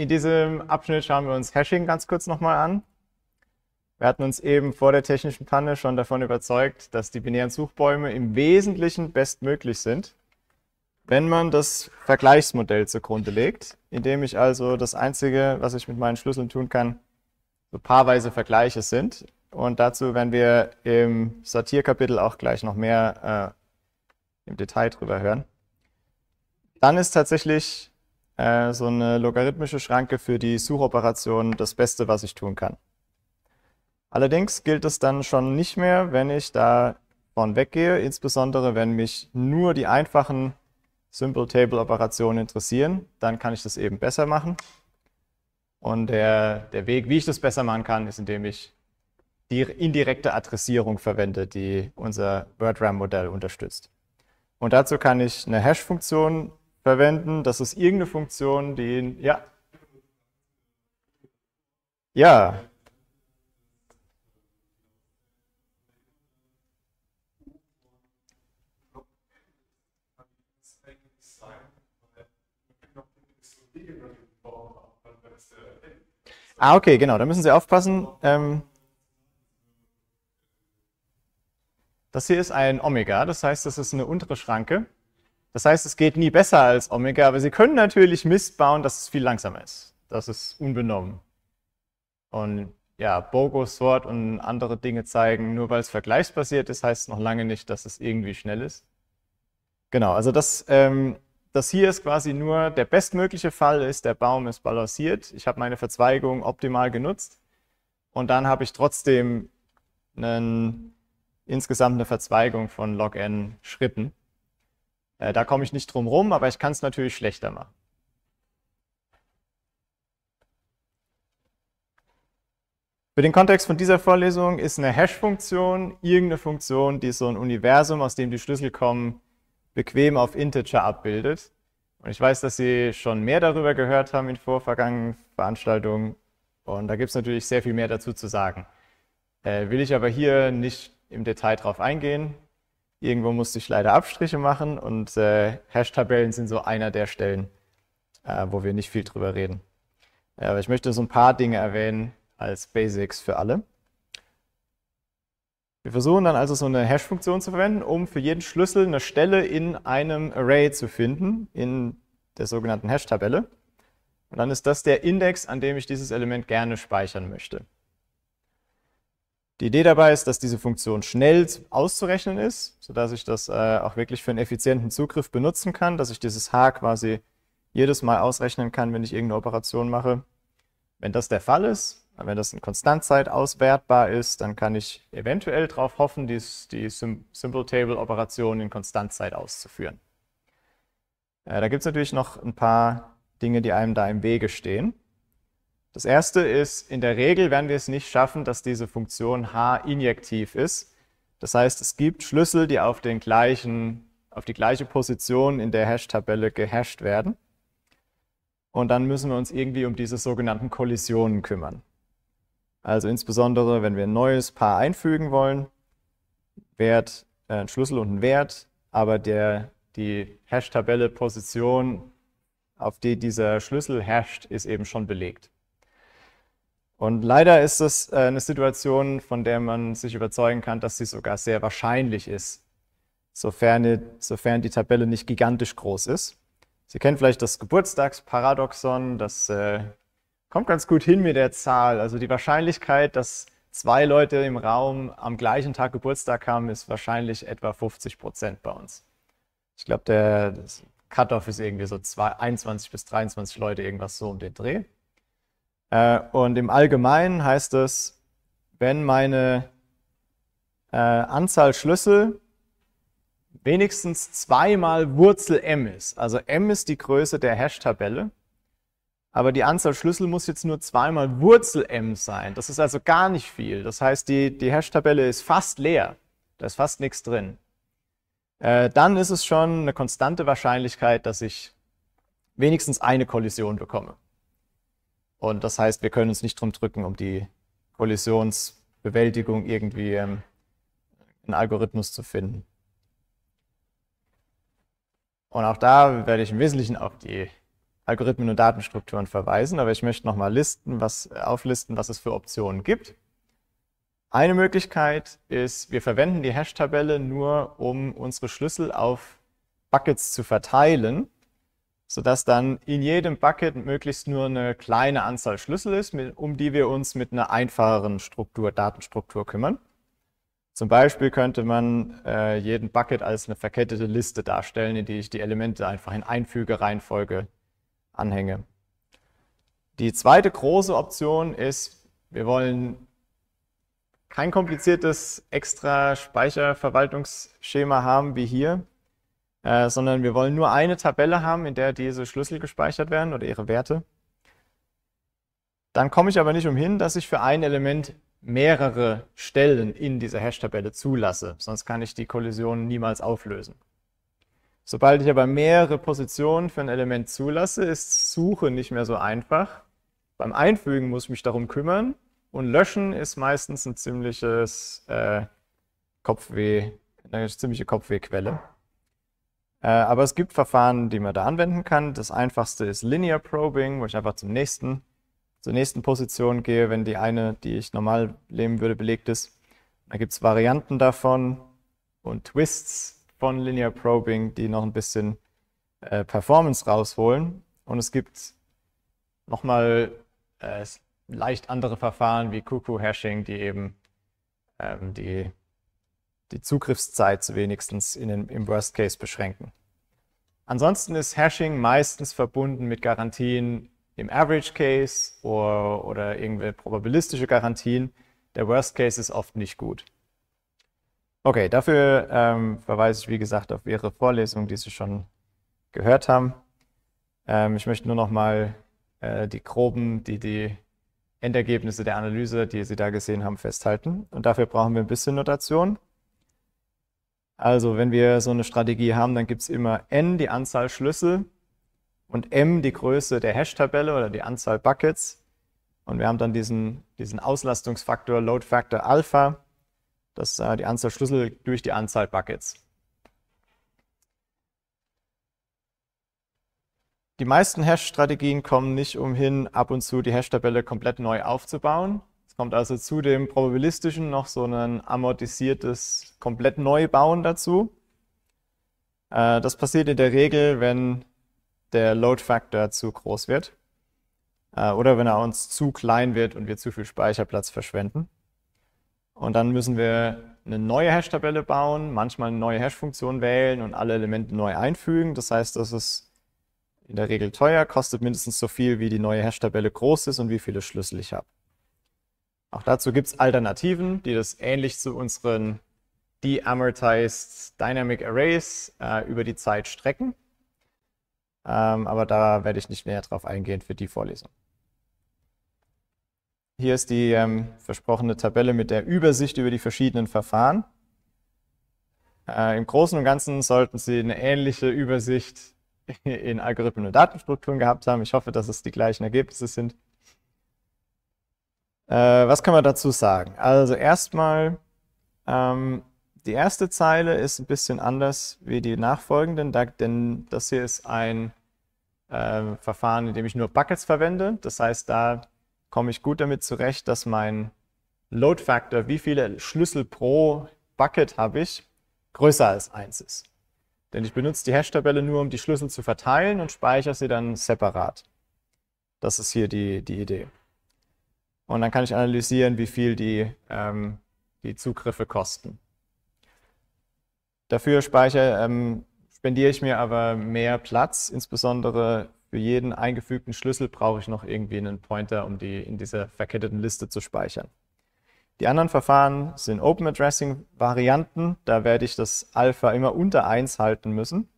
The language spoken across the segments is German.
In diesem Abschnitt schauen wir uns Hashing ganz kurz nochmal an. Wir hatten uns eben vor der technischen Panne schon davon überzeugt, dass die binären Suchbäume im Wesentlichen bestmöglich sind, wenn man das Vergleichsmodell zugrunde legt, indem ich also das Einzige, was ich mit meinen Schlüsseln tun kann, so paarweise Vergleiche sind. Und dazu werden wir im Sortierkapitel auch gleich noch mehr äh, im Detail drüber hören. Dann ist tatsächlich äh, so eine logarithmische Schranke für die Suchoperation das Beste, was ich tun kann. Allerdings gilt es dann schon nicht mehr, wenn ich davon weggehe, insbesondere wenn mich nur die einfachen Simple Table Operationen interessieren, dann kann ich das eben besser machen. Und der, der Weg, wie ich das besser machen kann, ist, indem ich die indirekte Adressierung verwende, die unser WordRAM-Modell unterstützt. Und dazu kann ich eine Hash-Funktion verwenden. Das ist irgendeine Funktion, die, ja. Ja. Ah, okay, genau, da müssen Sie aufpassen. Ähm, das hier ist ein Omega, das heißt, das ist eine untere Schranke. Das heißt, es geht nie besser als Omega, aber sie können natürlich Mist bauen, dass es viel langsamer ist. Das ist unbenommen. Und ja, Bogo, Sword und andere Dinge zeigen, nur weil es vergleichsbasiert ist, heißt es noch lange nicht, dass es irgendwie schnell ist. Genau, also das, ähm, das hier ist quasi nur der bestmögliche Fall ist, der Baum ist balanciert. Ich habe meine Verzweigung optimal genutzt und dann habe ich trotzdem einen, insgesamt eine Verzweigung von log n Schritten. Äh, da komme ich nicht drum rum, aber ich kann es natürlich schlechter machen. Für den Kontext von dieser Vorlesung ist eine Hash-Funktion irgendeine Funktion, die so ein Universum, aus dem die Schlüssel kommen, bequem auf Integer abbildet. Und ich weiß, dass Sie schon mehr darüber gehört haben in vorvergangenen Veranstaltungen. Und da gibt es natürlich sehr viel mehr dazu zu sagen. Äh, will ich aber hier nicht im Detail drauf eingehen. Irgendwo musste ich leider Abstriche machen und äh, Hash-Tabellen sind so einer der Stellen, äh, wo wir nicht viel drüber reden. Ja, aber ich möchte so ein paar Dinge erwähnen als Basics für alle. Wir versuchen dann also so eine Hash-Funktion zu verwenden, um für jeden Schlüssel eine Stelle in einem Array zu finden, in der sogenannten Hash-Tabelle. Und dann ist das der Index, an dem ich dieses Element gerne speichern möchte. Die Idee dabei ist, dass diese Funktion schnell auszurechnen ist, sodass ich das äh, auch wirklich für einen effizienten Zugriff benutzen kann, dass ich dieses H quasi jedes Mal ausrechnen kann, wenn ich irgendeine Operation mache. Wenn das der Fall ist, wenn das in Konstantzeit auswertbar ist, dann kann ich eventuell darauf hoffen, die, die Simple-Table-Operation in Konstantzeit auszuführen. Äh, da gibt es natürlich noch ein paar Dinge, die einem da im Wege stehen. Das erste ist, in der Regel werden wir es nicht schaffen, dass diese Funktion h injektiv ist. Das heißt, es gibt Schlüssel, die auf, den gleichen, auf die gleiche Position in der Hash-Tabelle gehasht werden. Und dann müssen wir uns irgendwie um diese sogenannten Kollisionen kümmern. Also insbesondere, wenn wir ein neues Paar einfügen wollen, Wert, äh, ein Schlüssel und ein Wert, aber der, die Hash-Tabelle-Position, auf die dieser Schlüssel hasht, ist eben schon belegt. Und leider ist es äh, eine Situation, von der man sich überzeugen kann, dass sie sogar sehr wahrscheinlich ist, sofern, sofern die Tabelle nicht gigantisch groß ist. Sie kennen vielleicht das Geburtstagsparadoxon, das äh, kommt ganz gut hin mit der Zahl. Also die Wahrscheinlichkeit, dass zwei Leute im Raum am gleichen Tag Geburtstag haben, ist wahrscheinlich etwa 50 Prozent bei uns. Ich glaube, der Cutoff ist irgendwie so zwei, 21 bis 23 Leute, irgendwas so um den Dreh. Äh, und im Allgemeinen heißt es, wenn meine äh, Anzahl Schlüssel wenigstens zweimal Wurzel m ist, also m ist die Größe der Hash-Tabelle, aber die Anzahl Schlüssel muss jetzt nur zweimal Wurzel m sein. Das ist also gar nicht viel. Das heißt, die, die Hash-Tabelle ist fast leer. Da ist fast nichts drin. Äh, dann ist es schon eine konstante Wahrscheinlichkeit, dass ich wenigstens eine Kollision bekomme. Und das heißt, wir können uns nicht drum drücken, um die Kollisionsbewältigung irgendwie ähm, einen Algorithmus zu finden. Und auch da werde ich im Wesentlichen auf die Algorithmen und Datenstrukturen verweisen, aber ich möchte nochmal listen, was, auflisten, was es für Optionen gibt. Eine Möglichkeit ist, wir verwenden die Hash-Tabelle nur, um unsere Schlüssel auf Buckets zu verteilen sodass dann in jedem Bucket möglichst nur eine kleine Anzahl Schlüssel ist, mit, um die wir uns mit einer einfacheren Struktur, Datenstruktur kümmern. Zum Beispiel könnte man äh, jeden Bucket als eine verkettete Liste darstellen, in die ich die Elemente einfach in Einfügereihenfolge anhänge. Die zweite große Option ist, wir wollen kein kompliziertes extra Speicherverwaltungsschema haben wie hier, äh, sondern wir wollen nur eine Tabelle haben, in der diese Schlüssel gespeichert werden oder ihre Werte. Dann komme ich aber nicht umhin, dass ich für ein Element mehrere Stellen in dieser Hash-Tabelle zulasse, sonst kann ich die Kollision niemals auflösen. Sobald ich aber mehrere Positionen für ein Element zulasse, ist Suche nicht mehr so einfach. Beim Einfügen muss ich mich darum kümmern und Löschen ist meistens ein ziemliches äh, Kopfweh, eine ziemliche Kopfwehquelle. Äh, aber es gibt Verfahren, die man da anwenden kann. Das einfachste ist Linear Probing, wo ich einfach zum nächsten, zur nächsten Position gehe, wenn die eine, die ich normal lehnen würde, belegt ist. Da gibt es Varianten davon und Twists von Linear Probing, die noch ein bisschen äh, Performance rausholen. Und es gibt nochmal äh, leicht andere Verfahren wie Cuckoo Hashing, die eben ähm, die die Zugriffszeit wenigstens in den, im Worst Case beschränken. Ansonsten ist Hashing meistens verbunden mit Garantien im Average Case oder, oder irgendwelche probabilistische Garantien. Der Worst Case ist oft nicht gut. Okay, dafür ähm, verweise ich, wie gesagt, auf Ihre Vorlesung, die Sie schon gehört haben. Ähm, ich möchte nur noch mal äh, die groben, die, die Endergebnisse der Analyse, die Sie da gesehen haben, festhalten. Und dafür brauchen wir ein bisschen Notation. Also, wenn wir so eine Strategie haben, dann gibt es immer n die Anzahl Schlüssel und m die Größe der Hash-Tabelle oder die Anzahl Buckets. Und wir haben dann diesen, diesen Auslastungsfaktor Load Factor Alpha, das ist äh, die Anzahl Schlüssel durch die Anzahl Buckets. Die meisten Hash-Strategien kommen nicht umhin, ab und zu die Hash-Tabelle komplett neu aufzubauen. Es kommt also zu dem probabilistischen noch so ein amortisiertes, komplett Neubauen dazu. Äh, das passiert in der Regel, wenn der Load Factor zu groß wird äh, oder wenn er uns zu klein wird und wir zu viel Speicherplatz verschwenden. Und dann müssen wir eine neue Hash-Tabelle bauen, manchmal eine neue Hash-Funktion wählen und alle Elemente neu einfügen. Das heißt, das ist in der Regel teuer, kostet mindestens so viel, wie die neue Hash-Tabelle groß ist und wie viele Schlüssel ich habe. Auch dazu gibt es Alternativen, die das ähnlich zu unseren De-Amortized Dynamic Arrays äh, über die Zeit strecken. Ähm, aber da werde ich nicht näher drauf eingehen für die Vorlesung. Hier ist die ähm, versprochene Tabelle mit der Übersicht über die verschiedenen Verfahren. Äh, Im Großen und Ganzen sollten Sie eine ähnliche Übersicht in Algorithmen und Datenstrukturen gehabt haben. Ich hoffe, dass es die gleichen Ergebnisse sind. Äh, was kann man dazu sagen? Also erstmal, ähm, die erste Zeile ist ein bisschen anders wie die nachfolgenden, denn das hier ist ein äh, Verfahren, in dem ich nur Buckets verwende. Das heißt, da komme ich gut damit zurecht, dass mein Load Factor, wie viele Schlüssel pro Bucket habe ich, größer als 1 ist. Denn ich benutze die Hash-Tabelle nur, um die Schlüssel zu verteilen und speichere sie dann separat. Das ist hier die, die Idee. Und dann kann ich analysieren, wie viel die, ähm, die Zugriffe kosten. Dafür speichere, ähm, spendiere ich mir aber mehr Platz. Insbesondere für jeden eingefügten Schlüssel brauche ich noch irgendwie einen Pointer, um die in dieser verketteten Liste zu speichern. Die anderen Verfahren sind Open Addressing Varianten. Da werde ich das Alpha immer unter 1 halten müssen.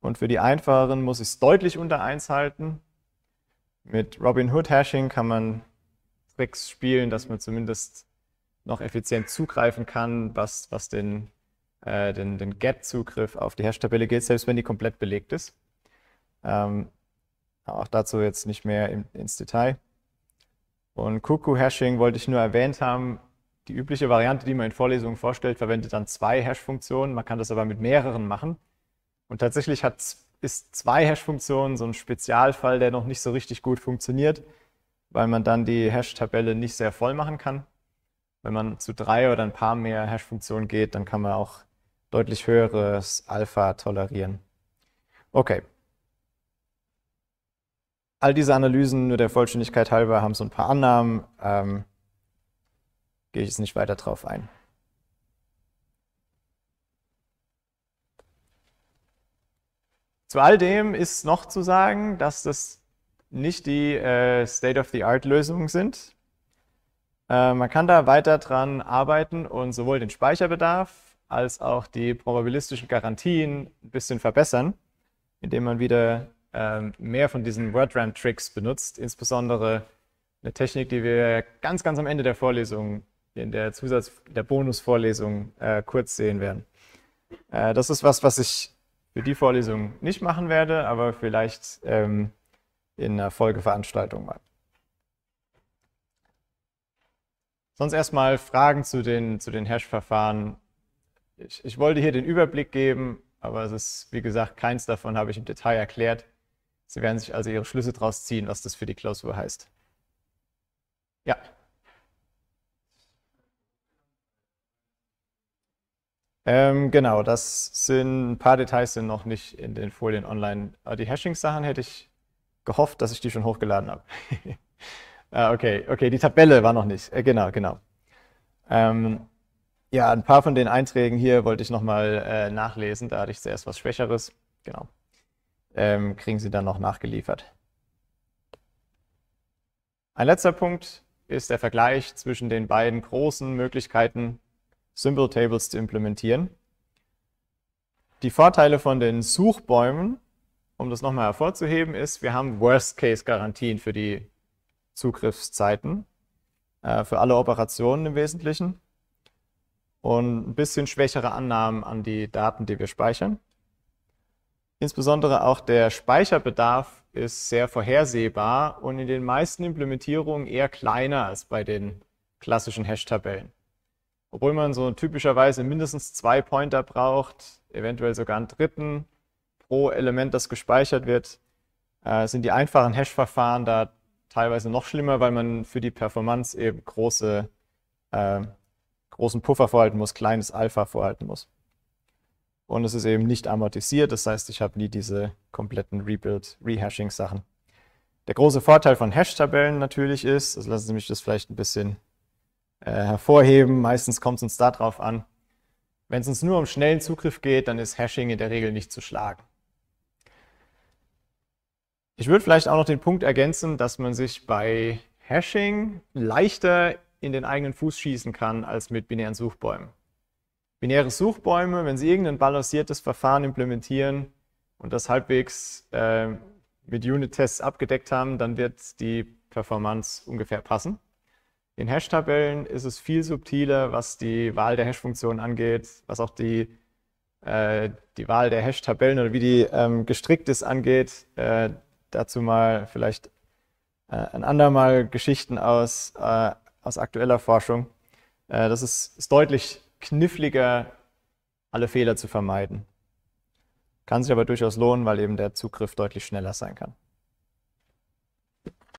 Und für die einfacheren muss ich es deutlich unter 1 halten. Mit Robin Hood Hashing kann man Tricks spielen, dass man zumindest noch effizient zugreifen kann, was, was den, äh, den, den Gap-Zugriff auf die Hash-Tabelle geht, selbst wenn die komplett belegt ist. Ähm, auch dazu jetzt nicht mehr im, ins Detail. Und Cuckoo-Hashing wollte ich nur erwähnt haben. Die übliche Variante, die man in Vorlesungen vorstellt, verwendet dann zwei Hash-Funktionen. Man kann das aber mit mehreren machen. Und tatsächlich hat, ist zwei Hash-Funktionen so ein Spezialfall, der noch nicht so richtig gut funktioniert weil man dann die Hash-Tabelle nicht sehr voll machen kann. Wenn man zu drei oder ein paar mehr Hash-Funktionen geht, dann kann man auch deutlich höheres Alpha tolerieren. Okay. All diese Analysen, nur der Vollständigkeit halber, haben so ein paar Annahmen. Ähm, gehe ich jetzt nicht weiter drauf ein. Zu all dem ist noch zu sagen, dass das nicht die äh, State-of-the-Art-Lösungen sind. Äh, man kann da weiter dran arbeiten und sowohl den Speicherbedarf als auch die probabilistischen Garantien ein bisschen verbessern, indem man wieder ähm, mehr von diesen WordRAM-Tricks benutzt, insbesondere eine Technik, die wir ganz, ganz am Ende der Vorlesung, in der Zusatz-, der Bonusvorlesung äh, kurz sehen werden. Äh, das ist was, was ich für die Vorlesung nicht machen werde, aber vielleicht ähm, in einer Folgeveranstaltung mal. Sonst erstmal Fragen zu den, zu den Hash-Verfahren. Ich, ich wollte hier den Überblick geben, aber es ist, wie gesagt, keins davon habe ich im Detail erklärt. Sie werden sich also Ihre Schlüsse daraus ziehen, was das für die Klausur heißt. Ja. Ähm, genau, das sind ein paar Details sind noch nicht in den Folien online. Die Hashing-Sachen hätte ich gehofft, dass ich die schon hochgeladen habe. ah, okay, okay, die Tabelle war noch nicht. Äh, genau, genau. Ähm, ja, ein paar von den Einträgen hier wollte ich nochmal äh, nachlesen. Da hatte ich zuerst was Schwächeres. Genau. Ähm, kriegen Sie dann noch nachgeliefert. Ein letzter Punkt ist der Vergleich zwischen den beiden großen Möglichkeiten, Symbol Tables zu implementieren. Die Vorteile von den Suchbäumen um das nochmal hervorzuheben, ist, wir haben Worst-Case-Garantien für die Zugriffszeiten, äh, für alle Operationen im Wesentlichen und ein bisschen schwächere Annahmen an die Daten, die wir speichern. Insbesondere auch der Speicherbedarf ist sehr vorhersehbar und in den meisten Implementierungen eher kleiner als bei den klassischen Hash-Tabellen. Obwohl man so typischerweise mindestens zwei Pointer braucht, eventuell sogar einen dritten, pro Element, das gespeichert wird, äh, sind die einfachen Hash-Verfahren da teilweise noch schlimmer, weil man für die Performance eben große, äh, großen Puffer vorhalten muss, kleines Alpha vorhalten muss. Und es ist eben nicht amortisiert, das heißt, ich habe nie diese kompletten Rebuild-Rehashing-Sachen. Der große Vorteil von Hash-Tabellen natürlich ist, also lassen Sie mich das vielleicht ein bisschen äh, hervorheben, meistens kommt es uns darauf an, wenn es uns nur um schnellen Zugriff geht, dann ist Hashing in der Regel nicht zu schlagen. Ich würde vielleicht auch noch den Punkt ergänzen, dass man sich bei Hashing leichter in den eigenen Fuß schießen kann als mit binären Suchbäumen. Binäre Suchbäume, wenn sie irgendein balanciertes Verfahren implementieren und das halbwegs äh, mit Unit-Tests abgedeckt haben, dann wird die Performance ungefähr passen. In Hash-Tabellen ist es viel subtiler, was die Wahl der hash funktion angeht, was auch die, äh, die Wahl der Hash-Tabellen oder wie die ähm, gestrickt ist angeht. Äh, dazu mal vielleicht äh, ein andermal Geschichten aus, äh, aus aktueller Forschung. Äh, das ist, ist deutlich kniffliger, alle Fehler zu vermeiden. Kann sich aber durchaus lohnen, weil eben der Zugriff deutlich schneller sein kann.